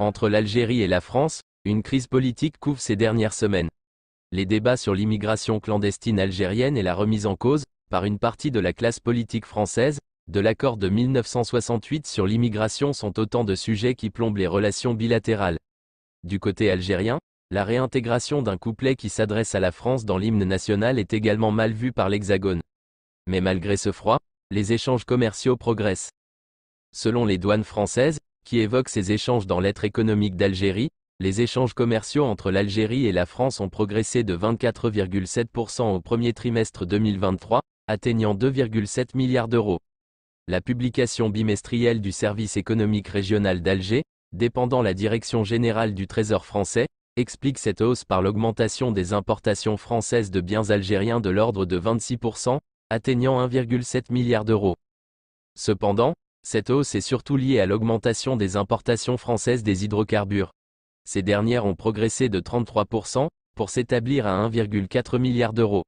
Entre l'Algérie et la France, une crise politique couvre ces dernières semaines. Les débats sur l'immigration clandestine algérienne et la remise en cause, par une partie de la classe politique française, de l'accord de 1968 sur l'immigration sont autant de sujets qui plombent les relations bilatérales. Du côté algérien, la réintégration d'un couplet qui s'adresse à la France dans l'hymne national est également mal vue par l'Hexagone. Mais malgré ce froid, les échanges commerciaux progressent. Selon les douanes françaises, qui évoquent ces échanges dans l'être économique d'Algérie, les échanges commerciaux entre l'Algérie et la France ont progressé de 24,7% au premier trimestre 2023, atteignant 2,7 milliards d'euros. La publication bimestrielle du service économique régional d'Alger, dépendant la direction générale du Trésor français, explique cette hausse par l'augmentation des importations françaises de biens algériens de l'ordre de 26%, atteignant 1,7 milliard d'euros. Cependant, cette hausse est surtout liée à l'augmentation des importations françaises des hydrocarbures. Ces dernières ont progressé de 33% pour s'établir à 1,4 milliard d'euros.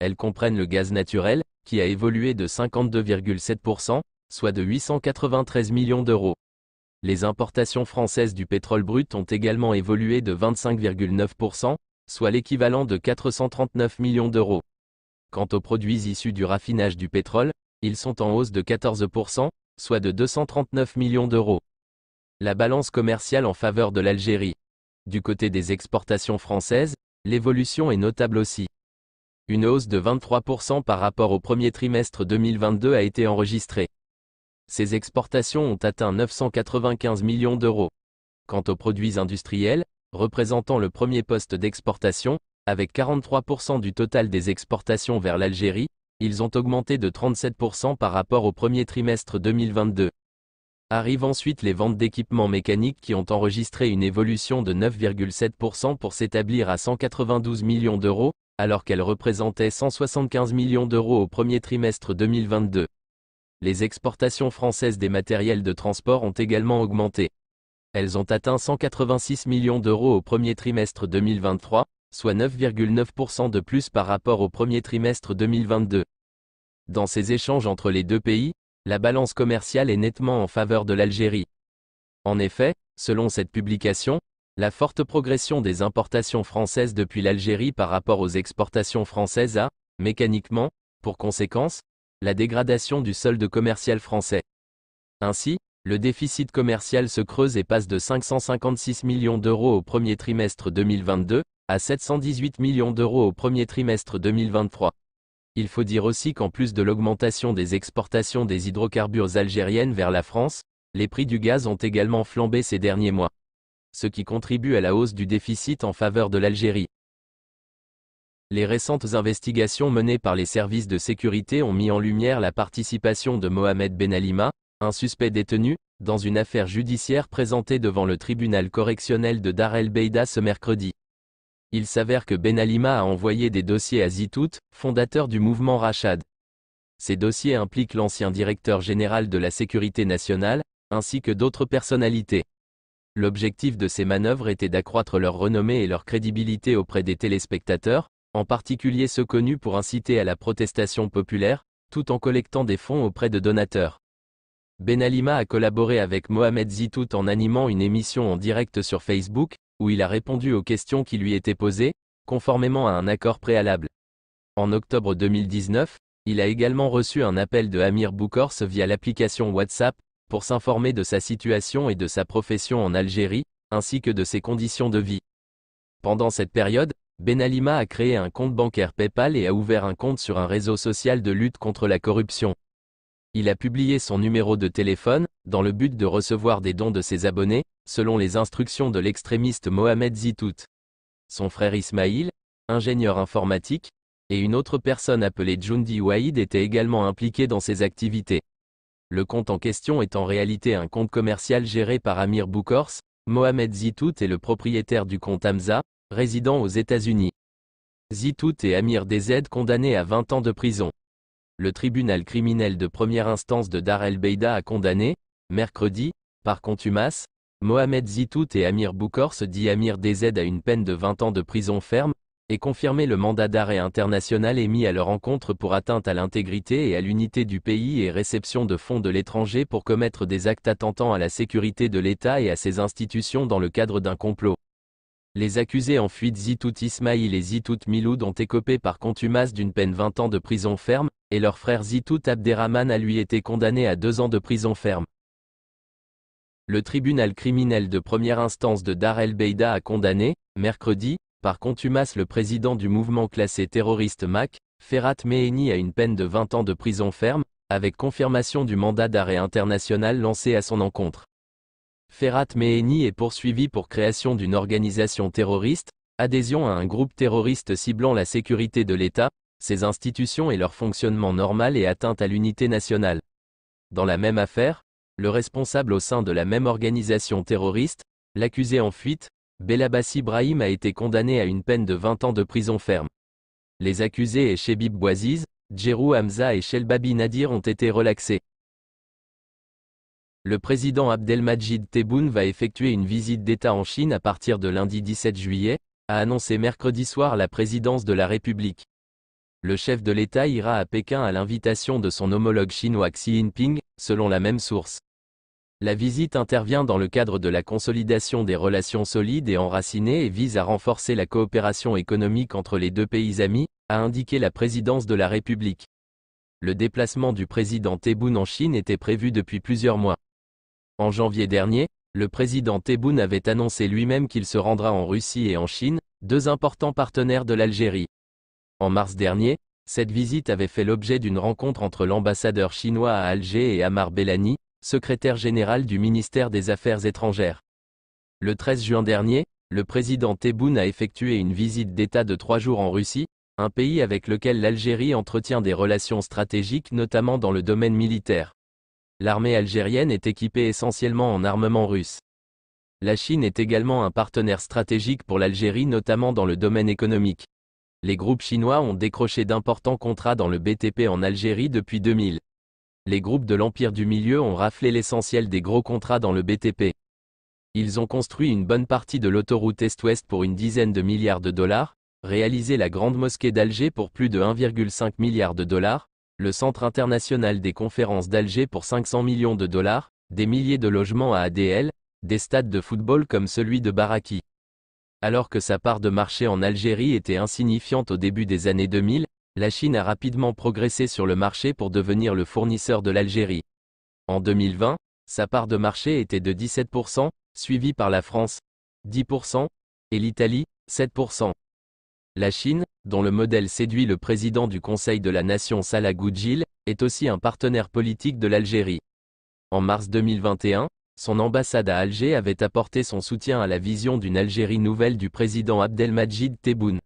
Elles comprennent le gaz naturel, qui a évolué de 52,7%, soit de 893 millions d'euros. Les importations françaises du pétrole brut ont également évolué de 25,9%, soit l'équivalent de 439 millions d'euros. Quant aux produits issus du raffinage du pétrole, ils sont en hausse de 14%, soit de 239 millions d'euros. La balance commerciale en faveur de l'Algérie. Du côté des exportations françaises, l'évolution est notable aussi. Une hausse de 23% par rapport au premier trimestre 2022 a été enregistrée. Ces exportations ont atteint 995 millions d'euros. Quant aux produits industriels, représentant le premier poste d'exportation, avec 43% du total des exportations vers l'Algérie, ils ont augmenté de 37% par rapport au premier trimestre 2022. Arrivent ensuite les ventes d'équipements mécaniques qui ont enregistré une évolution de 9,7% pour s'établir à 192 millions d'euros, alors qu'elles représentaient 175 millions d'euros au premier trimestre 2022. Les exportations françaises des matériels de transport ont également augmenté. Elles ont atteint 186 millions d'euros au premier trimestre 2023, soit 9,9% de plus par rapport au premier trimestre 2022. Dans ces échanges entre les deux pays, la balance commerciale est nettement en faveur de l'Algérie. En effet, selon cette publication, la forte progression des importations françaises depuis l'Algérie par rapport aux exportations françaises a, mécaniquement, pour conséquence, la dégradation du solde commercial français. Ainsi, le déficit commercial se creuse et passe de 556 millions d'euros au premier trimestre 2022, à 718 millions d'euros au premier trimestre 2023. Il faut dire aussi qu'en plus de l'augmentation des exportations des hydrocarbures algériennes vers la France, les prix du gaz ont également flambé ces derniers mois, ce qui contribue à la hausse du déficit en faveur de l'Algérie. Les récentes investigations menées par les services de sécurité ont mis en lumière la participation de Mohamed Benalima, un suspect détenu, dans une affaire judiciaire présentée devant le tribunal correctionnel de Dar el Beida ce mercredi il s'avère que Benalima a envoyé des dossiers à Zitout, fondateur du mouvement Rachad. Ces dossiers impliquent l'ancien directeur général de la sécurité nationale, ainsi que d'autres personnalités. L'objectif de ces manœuvres était d'accroître leur renommée et leur crédibilité auprès des téléspectateurs, en particulier ceux connus pour inciter à la protestation populaire, tout en collectant des fonds auprès de donateurs. Benalima a collaboré avec Mohamed Zitout en animant une émission en direct sur Facebook, où il a répondu aux questions qui lui étaient posées, conformément à un accord préalable. En octobre 2019, il a également reçu un appel de Amir Boukors via l'application WhatsApp, pour s'informer de sa situation et de sa profession en Algérie, ainsi que de ses conditions de vie. Pendant cette période, Benalima a créé un compte bancaire PayPal et a ouvert un compte sur un réseau social de lutte contre la corruption. Il a publié son numéro de téléphone, dans le but de recevoir des dons de ses abonnés, selon les instructions de l'extrémiste Mohamed Zitout. Son frère Ismail, ingénieur informatique, et une autre personne appelée Jundi Waïd étaient également impliqués dans ses activités. Le compte en question est en réalité un compte commercial géré par Amir Boukors, Mohamed Zitout est le propriétaire du compte Hamza, résident aux États-Unis. Zitout et Amir DZ condamnés à 20 ans de prison le tribunal criminel de première instance de Dar el-Beida a condamné, mercredi, par contumace, Mohamed Zitout et Amir se dit Amir DZ à une peine de 20 ans de prison ferme, et confirmé le mandat d'arrêt international émis à leur encontre pour atteinte à l'intégrité et à l'unité du pays et réception de fonds de l'étranger pour commettre des actes attentants à la sécurité de l'État et à ses institutions dans le cadre d'un complot. Les accusés en fuite Zitout Ismail et Zitout Miloud ont écopé par contumace d'une peine 20 ans de prison ferme, et leur frère Zitout Abderrahman a lui été condamné à deux ans de prison ferme. Le tribunal criminel de première instance de Dar el-Beida a condamné, mercredi, par contumace le président du mouvement classé terroriste MAC, Ferhat Meheni à une peine de 20 ans de prison ferme, avec confirmation du mandat d'arrêt international lancé à son encontre. Ferhat Meheni est poursuivi pour création d'une organisation terroriste, adhésion à un groupe terroriste ciblant la sécurité de l'État, ses institutions et leur fonctionnement normal et atteinte à l'unité nationale. Dans la même affaire, le responsable au sein de la même organisation terroriste, l'accusé en fuite, Belabassi Ibrahim a été condamné à une peine de 20 ans de prison ferme. Les accusés et Chebib Boaziz, Djerou Hamza et Shelbabi Nadir ont été relaxés. Le président Abdelmajid Tebboune va effectuer une visite d'État en Chine à partir de lundi 17 juillet, a annoncé mercredi soir la présidence de la République. Le chef de l'État ira à Pékin à l'invitation de son homologue chinois Xi Jinping, selon la même source. La visite intervient dans le cadre de la consolidation des relations solides et enracinées et vise à renforcer la coopération économique entre les deux pays amis, a indiqué la présidence de la République. Le déplacement du président Tebboune en Chine était prévu depuis plusieurs mois. En janvier dernier, le président Tebboune avait annoncé lui-même qu'il se rendra en Russie et en Chine, deux importants partenaires de l'Algérie. En mars dernier, cette visite avait fait l'objet d'une rencontre entre l'ambassadeur chinois à Alger et Amar Bellani, secrétaire général du ministère des Affaires étrangères. Le 13 juin dernier, le président Tebboune a effectué une visite d'État de trois jours en Russie, un pays avec lequel l'Algérie entretient des relations stratégiques notamment dans le domaine militaire. L'armée algérienne est équipée essentiellement en armement russe. La Chine est également un partenaire stratégique pour l'Algérie notamment dans le domaine économique. Les groupes chinois ont décroché d'importants contrats dans le BTP en Algérie depuis 2000. Les groupes de l'Empire du Milieu ont raflé l'essentiel des gros contrats dans le BTP. Ils ont construit une bonne partie de l'autoroute Est-Ouest pour une dizaine de milliards de dollars, réalisé la Grande Mosquée d'Alger pour plus de 1,5 milliard de dollars, le Centre international des conférences d'Alger pour 500 millions de dollars, des milliers de logements à ADL, des stades de football comme celui de Baraki. Alors que sa part de marché en Algérie était insignifiante au début des années 2000, la Chine a rapidement progressé sur le marché pour devenir le fournisseur de l'Algérie. En 2020, sa part de marché était de 17%, suivie par la France, 10%, et l'Italie, 7%. La Chine, dont le modèle séduit le président du Conseil de la Nation Salah Goudjil, est aussi un partenaire politique de l'Algérie. En mars 2021, son ambassade à Alger avait apporté son soutien à la vision d'une Algérie nouvelle du président Abdelmajid Tebboune.